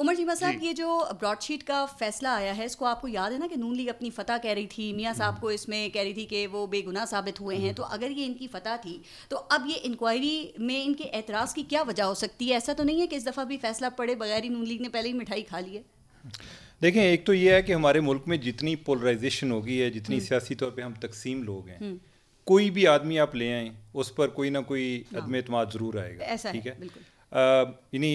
उमर जीमा साहब ये जो ब्रॉडशीट का फैसला आया है इसको आपको याद है ना कि नून लीग अपनी फतह कह रही थी मियाँ साहब को इसमें कह रही थी कि वो बेगुनाह साबित हुए हैं तो अगर ये इनकी फतह थी तो अब ये इंक्वायरी में इनके एतराज़ की क्या वजह हो सकती है ऐसा तो नहीं है कि इस दफ़ा भी फैसला पड़े बगैर ही नून लीग ने पहले ही मिठाई खा ली है देखें एक तो ये है कि हमारे मुल्क में जितनी पोलराइजेशन होगी है जितनी हम्म। सियासी तौर पर हम तकसीम लोग हैं हम्म। कोई भी आदमी आप ले आए उस पर कोई ना कोई हाँ। अदम अतमाद ज़रूर आएगा ठीक है यानी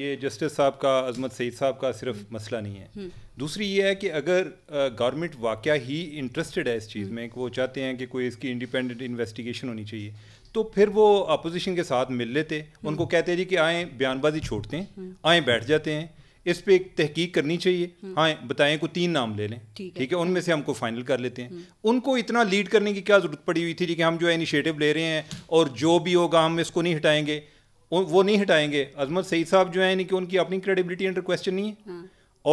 ये जस्टिस साहब का अजमत सईद साहब का सिर्फ हम्म। मसला नहीं है हम्म। दूसरी ये है कि अगर गवर्नमेंट वाक़ ही इंटरेस्टेड है इस चीज़ में कि वो चाहते हैं कि कोई इसकी इंडिपेंडेंट इन्वेस्टिगेशन होनी चाहिए तो फिर वो अपोजिशन के साथ मिल लेते हम्म। उनको कहते हैं जी कि आएँ बयानबाजी छोड़ते हैं आएँ बैठ जाते हैं इस पर एक तहकीक करनी चाहिए हाँ बताएं को तीन नाम ले लें ठीक है, उनमें से हमको फाइनल कर लेते हैं उनको इतना लीड करने की क्या ज़रूरत पड़ी हुई थी कि हम जो इनिशिएटिव ले रहे हैं और जो भी होगा हम इसको नहीं हटाएंगे वो नहीं हटाएंगे अजमत सईद साहब जो है यानी कि उनकी अपनी क्रेडिबिलिटी अंडर क्वेश्चन नहीं है हाँ।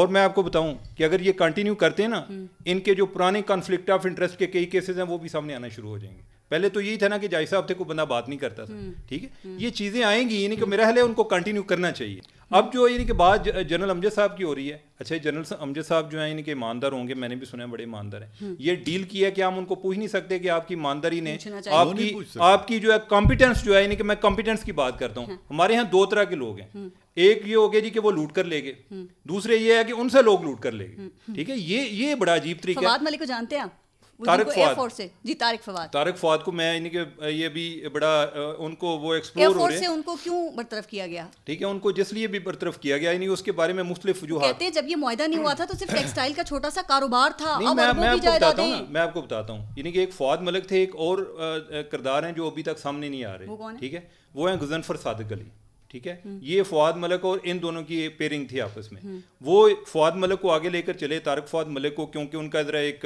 और मैं आपको बताऊं कि अगर ये कंटिन्यू करते हैं ना हम्म। इनके जो पुराने कॉन्फ्लिक्ट ऑफ इंटरेस्ट के कई केसेस हैं वो भी सामने आना शुरू हो जाएंगे पहले तो यही था ना कि जाय साहब थे को बंदा बात नहीं करता था हम्म। ठीक है हम्म। ये चीज़ें आएंगी यानी कि मेरा हल है उनको कंटिन्यू करना चाहिए अब जो यानी कि बात जनरल अमजद साहब की हो रही है अच्छा जनरल अमजद साहब जो है यानी कि ईमानदार होंगे मैंने भी सुना है बड़े ईमानदार हैं हम्म। ये डील की है कि हम उनको पूछ नहीं सकते कि आपकी ईमानदारी ने आपकी आपकी जो है कॉम्पिटेंस जो है यानी कि मैं कॉम्पिटेंस की बात करता हूँ हम्म। हमारे यहाँ दो तरह के लोग हैं हम्म। एक ये हो गया जी कि वो लूट कर ले गए दूसरे ये है कि उनसे लोग लूट कर ले गए ठीक है ये ये बड़ा अजीब तरीका मलिक को जानते हैं आप तारिक फवाद से जी तारिक फवाद तारिक फवाद को मैं ये भी बड़ा उनको वो एक्सप्लोर हो रहे से उनको क्यों बरतरफ किया गया ठीक है उनको भी बरतरफ किया गया यानी उसके बारे में मुख्तलिफ वजूहत कहते जब ये नहीं हुआ था तो सिर्फ टेक्सटाइल का छोटा सा कारोबार था मैं, मैं आपको बताता हूँ मैं आपको बताता हूँ यानी कि एक फवाद मलिक थे एक और किरदार हैं जो अभी तक सामने नहीं आ रहे ठीक है वो हैं गजनफर सादक अली ठीक है हम्म। ये फवाद मलक और इन दोनों की पेयरिंग थी आपस में हम्म। वो फवाद मलक को आगे लेकर चले तारक फवाद मलिक को क्योंकि उनका ज़रा एक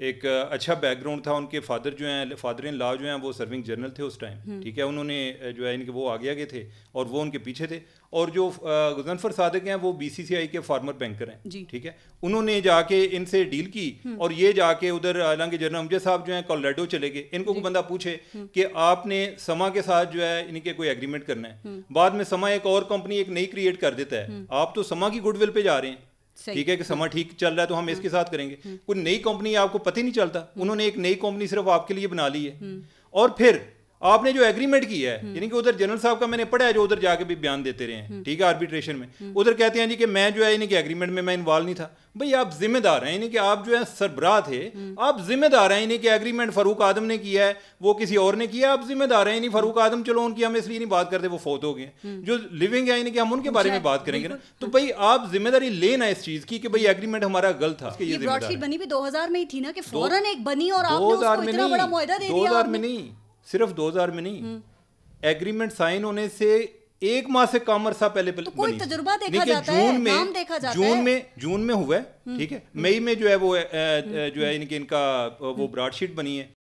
एक अच्छा बैकग्राउंड था उनके फादर जो हैं फादर इन लॉ जो हैं वो सर्विंग जनरल थे उस टाइम हम्म। ठीक है उन्होंने जो है इनके वो आगे आगे थे और वो उनके पीछे थे और जो गुजनफर सादक हैं वो बीसीसीआई के फार्मर बैंकर हैं ठीक है उन्होंने जाके इनसे डील की हम्म। और ये जाके उधर हालांकि जनरल अमजद साहब जो हैं कोलोराडो चले गए इनको कोई बंदा पूछे हम्म। कि आपने समा के साथ जो है इनके कोई एग्रीमेंट करना है बाद में समा एक और कंपनी एक नई क्रिएट कर देता है आप तो समा की गुडविल पे जा रहे हैं ठीक है कि समय ठीक चल रहा है तो हम हम्म। इसके साथ करेंगे हम्म। कोई नई कंपनी आपको पता ही नहीं चलता हम्म। उन्होंने एक नई कंपनी सिर्फ आपके लिए बना ली है और फिर आपने जो एग्रीमेंट किया है यानी कि उधर जनरल साहब का मैंने पढ़ा है जो उधर जाके भी बयान देते रहे हैं हम्म। ठीक है आर्बिट्रेशन में हम्म। उधर कहते हैं जी कि मैं जो है यानी कि एग्रीमेंट में मैं इन्वॉल्व नहीं था भाई आप जिम्मेदार हैं यानी कि आप जो है सरबराह थे हम्म। आप जिम्मेदार हैं यानी कि एग्रीमेंट फरूक आदम ने किया है वो किसी और ने किया आप जिम्मेदार हैं यानी फरूक आदम चलो उनकी हम इसलिए नहीं बात करते वो फोत हो गए जो लिविंग है यानी कि हम उनके बारे में बात करेंगे ना तो भाई आप जिम्मेदारी लेना इस चीज की कि भाई एग्रीमेंट हमारा गलत था ये बनी भी 2000 में ही थी ना कि फौरन एक बनी और दो हजार इतना बड़ा मुआहदा दे में नहीं सिर्फ 2000 में नहीं एग्रीमेंट साइन होने से एक माह से कम अरसा पहले तो कोई तजुर्बा देखा जाता जून में नाम देखा जाता जून है। में जून में हुआ है हम्म। ठीक है मई में जो है वो जो है इनके इनका वो ब्रॉडशीट हम्म। बनी है